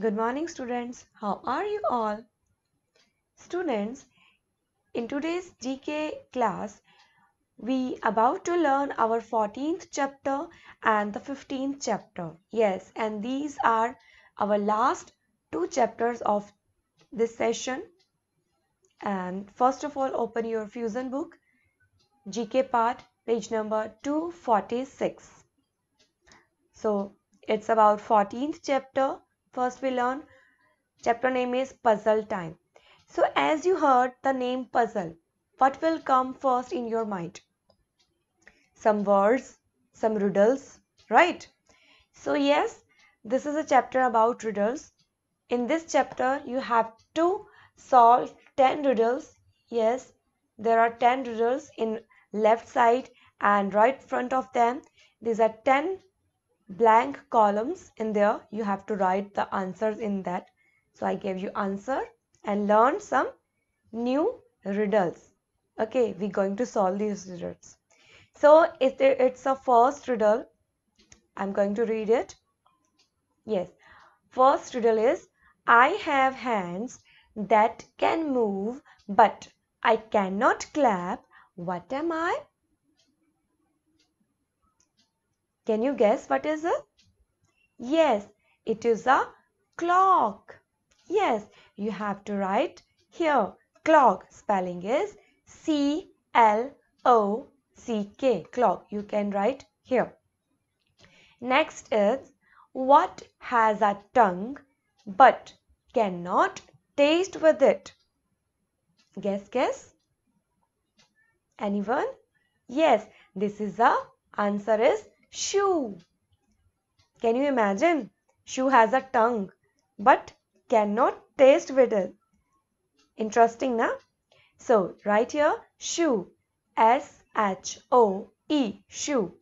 Good morning students. How are you all? Students, in today's GK class, we about to learn our 14th chapter and the 15th chapter. Yes, and these are our last two chapters of this session. And first of all, open your Fusion book, GK part, page number 246. So, it's about 14th chapter First, we learn chapter name is Puzzle Time. So, as you heard the name puzzle, what will come first in your mind? Some words, some riddles, right? So, yes, this is a chapter about riddles. In this chapter, you have to solve 10 riddles. Yes, there are 10 riddles in left side and right front of them. These are 10 blank columns in there you have to write the answers in that so i gave you answer and learn some new riddles okay we're going to solve these riddles so it's a first riddle i'm going to read it yes first riddle is i have hands that can move but i cannot clap what am i Can you guess what is it? Yes, it is a clock. Yes, you have to write here. Clock spelling is C L O C K. Clock. You can write here. Next is what has a tongue but cannot taste with it? Guess, guess. Anyone? Yes, this is a answer is shoe. Can you imagine? Shoe has a tongue but cannot taste with Interesting, na? So, right here, shoe. S H O E, shoe.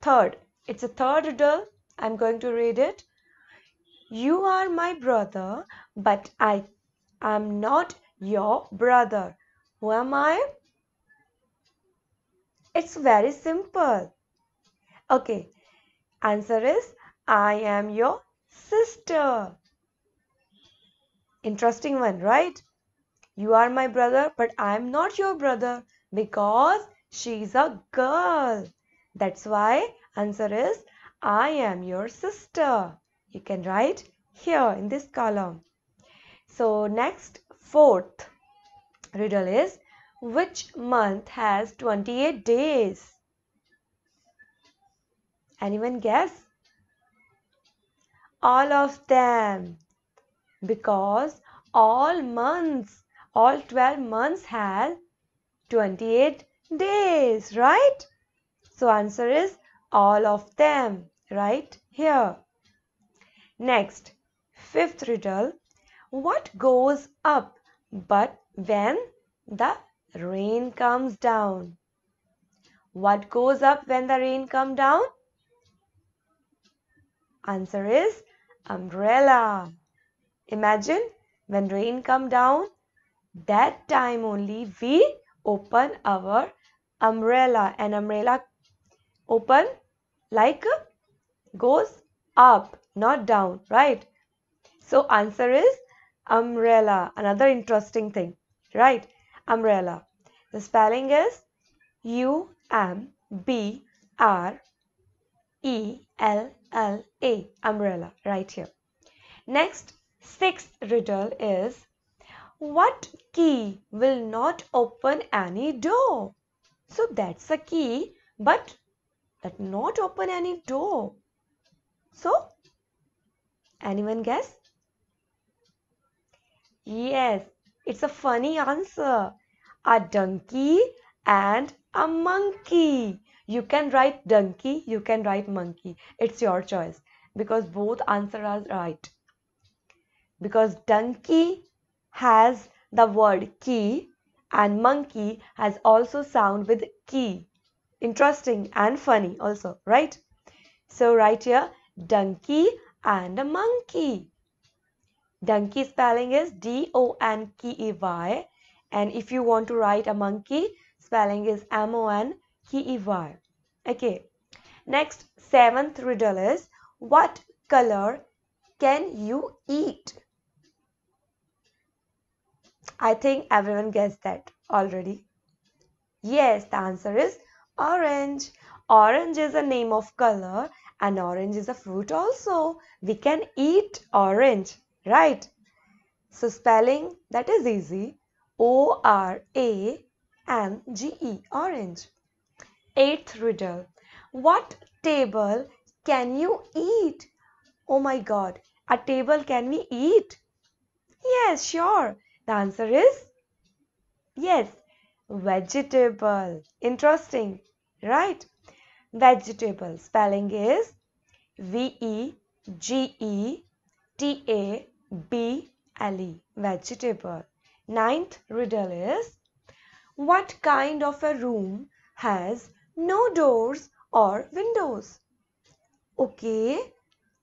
Third, it's a third riddle. I'm going to read it. You are my brother, but I am not your brother. Who am I? It's very simple. Okay, answer is I am your sister. Interesting one, right? You are my brother, but I am not your brother because she is a girl. That's why answer is I am your sister. You can write here in this column. So next fourth riddle is which month has 28 days? Anyone guess? All of them. Because all months, all 12 months has 28 days, right? So answer is all of them right here. Next, fifth riddle. What goes up but when the rain comes down? What goes up when the rain comes down? Answer is umbrella. Imagine when rain come down, that time only we open our umbrella and umbrella open like goes up, not down, right? So answer is umbrella. Another interesting thing, right? Umbrella. The spelling is U M B R E L L A umbrella, right here. Next, sixth riddle is, what key will not open any door? So that's a key, but that not open any door. So, anyone guess? Yes, it's a funny answer. A donkey and a monkey. You can write donkey, you can write monkey. It's your choice because both answers are right. Because donkey has the word key and monkey has also sound with key. Interesting and funny also, right? So right here, donkey and a monkey. Donkey spelling is D-O-N-K-E-Y. And if you want to write a monkey, spelling is M-O-N Kiivar. Okay. Next, seventh riddle is what color can you eat? I think everyone guessed that already. Yes, the answer is orange. Orange is a name of color and orange is a fruit also. We can eat orange, right? So spelling that is easy. O R A N G E orange. Eighth riddle. What table can you eat? Oh my god, a table can we eat? Yes, sure. The answer is yes, vegetable. Interesting, right? Vegetable. Spelling is V E G E T A B L E. Vegetable. Ninth riddle is What kind of a room has no doors or windows. Okay,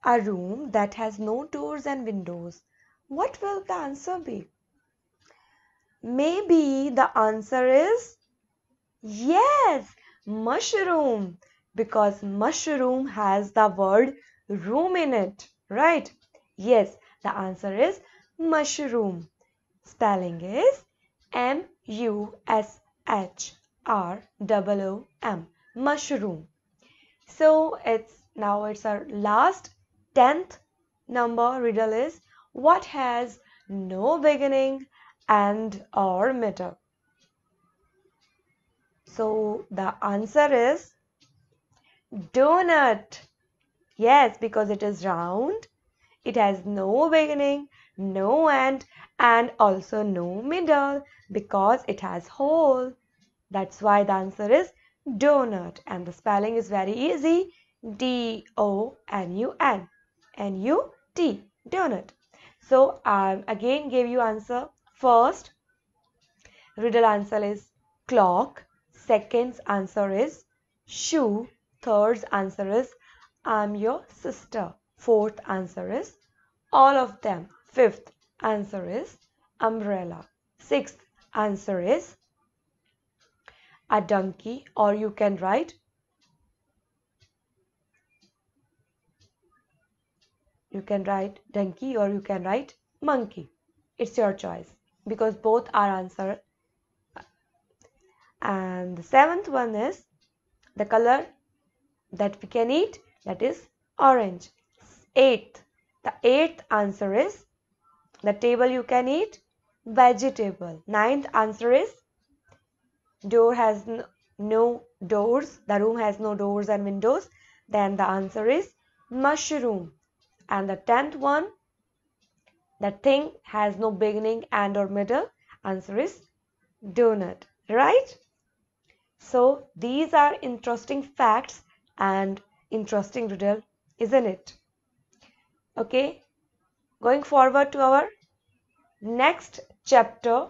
a room that has no doors and windows. What will the answer be? Maybe the answer is yes, mushroom because mushroom has the word room in it, right? Yes, the answer is mushroom. Spelling is M U S H. R O O M mushroom. So it's now it's our last tenth number riddle is what has no beginning and or middle. So the answer is donut. Yes, because it is round. It has no beginning, no end and also no middle because it has hole. That's why the answer is donut and the spelling is very easy. D O N U N N U T donut. So I again gave you answer. First riddle answer is clock. Second's answer is shoe. Third's answer is I'm your sister. Fourth answer is all of them. Fifth answer is umbrella. Sixth answer is a donkey or you can write, you can write donkey or you can write monkey it's your choice because both are answer and the seventh one is the color that we can eat that is orange eighth the eighth answer is the table you can eat vegetable ninth answer is door has no doors, the room has no doors and windows, then the answer is mushroom. And the tenth one, the thing has no beginning and or middle, answer is donut, right? So these are interesting facts and interesting riddle, isn't it? Okay, going forward to our next chapter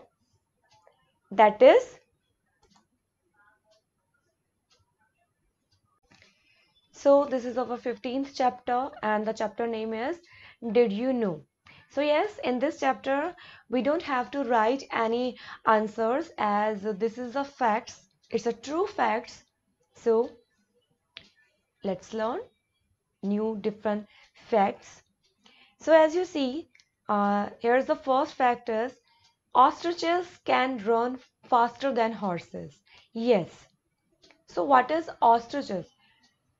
that is So this is our 15th chapter and the chapter name is Did You Know? So yes, in this chapter, we don't have to write any answers as this is a facts. It's a true facts. So let's learn new different facts. So as you see, uh, here's the first fact is ostriches can run faster than horses. Yes. So what is ostriches?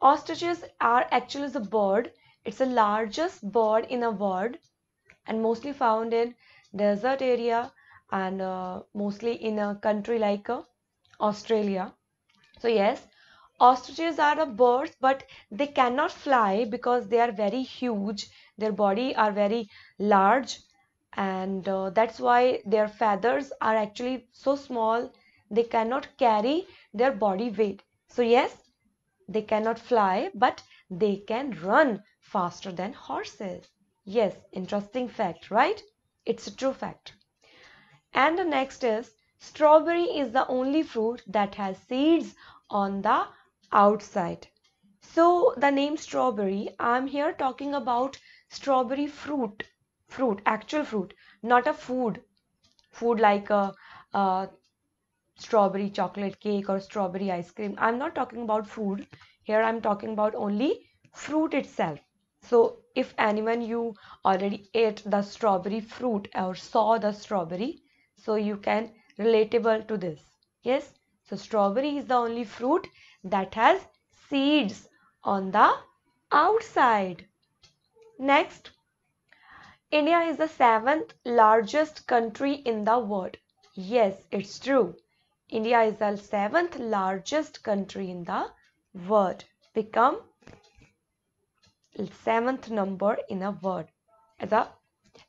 Ostriches are actually the bird. It's the largest bird in the world and mostly found in desert area and uh, mostly in a country like uh, Australia. So yes, ostriches are a birds but they cannot fly because they are very huge. Their body are very large and uh, that's why their feathers are actually so small they cannot carry their body weight. So yes, they cannot fly, but they can run faster than horses. Yes, interesting fact, right? It's a true fact. And the next is strawberry is the only fruit that has seeds on the outside. So the name strawberry, I'm here talking about strawberry fruit, fruit, actual fruit, not a food, food like a, strawberry chocolate cake or strawberry ice cream. I'm not talking about food here, I'm talking about only fruit itself. So, if anyone you already ate the strawberry fruit or saw the strawberry, so you can relatable to this. Yes, so strawberry is the only fruit that has seeds on the outside. Next, India is the seventh largest country in the world. Yes, it's true. India is the seventh largest country in the world. Become seventh number in a word as a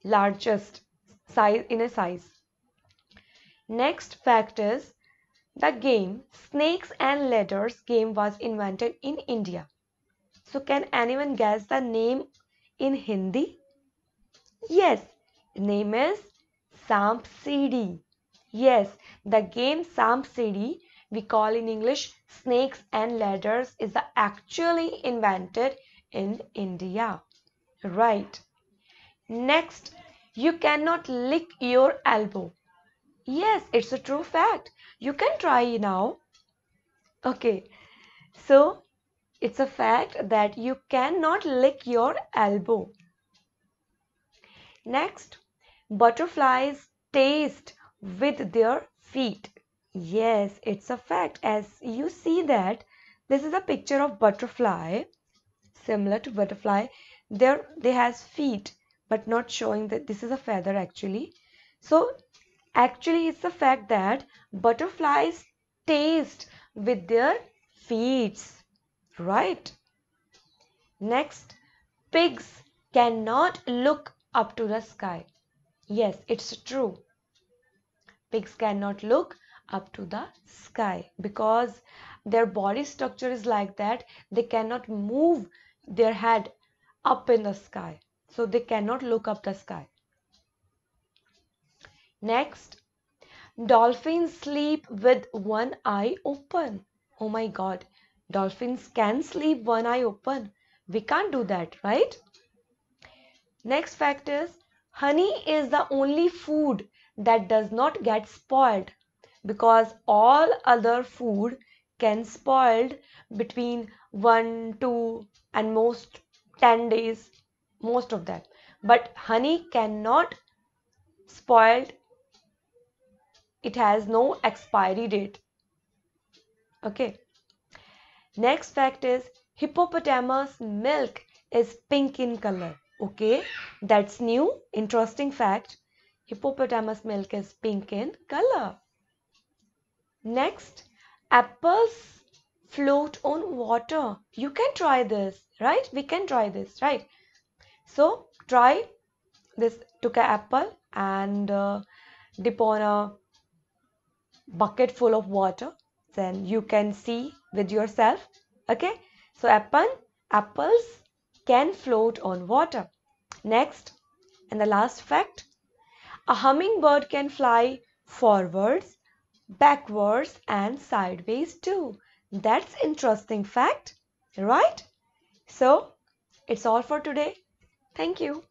largest size in a size. Next fact is the game Snakes and Ladders game was invented in India. So can anyone guess the name in Hindi? Yes, name is Samp CD. Yes, the game Sam City, we call in English Snakes and Ladders, is actually invented in India. Right. Next, you cannot lick your elbow. Yes, it's a true fact. You can try now. Okay, so it's a fact that you cannot lick your elbow. Next, butterflies taste with their feet. Yes, it's a fact. As you see that this is a picture of butterfly similar to butterfly. There they has feet but not showing that this is a feather actually. So actually it's the fact that butterflies taste with their feet. Right? Next, pigs cannot look up to the sky. Yes, it's true. Pigs cannot look up to the sky because their body structure is like that. They cannot move their head up in the sky. So they cannot look up the sky. Next, dolphins sleep with one eye open. Oh my god, dolphins can sleep one eye open. We can't do that, right? Next fact is honey is the only food that does not get spoiled because all other food can spoiled between 1 2 and most 10 days most of them but honey cannot spoiled it has no expiry date okay next fact is hippopotamus milk is pink in color okay that's new interesting fact Hippopotamus milk is pink in color. Next, apples float on water. You can try this, right? We can try this, right? So try this, took an apple and uh, dip on a bucket full of water. Then you can see with yourself, okay? So apple, apples can float on water. Next, and the last fact, a hummingbird can fly forwards, backwards and sideways too. That's interesting fact, right? So, it's all for today. Thank you.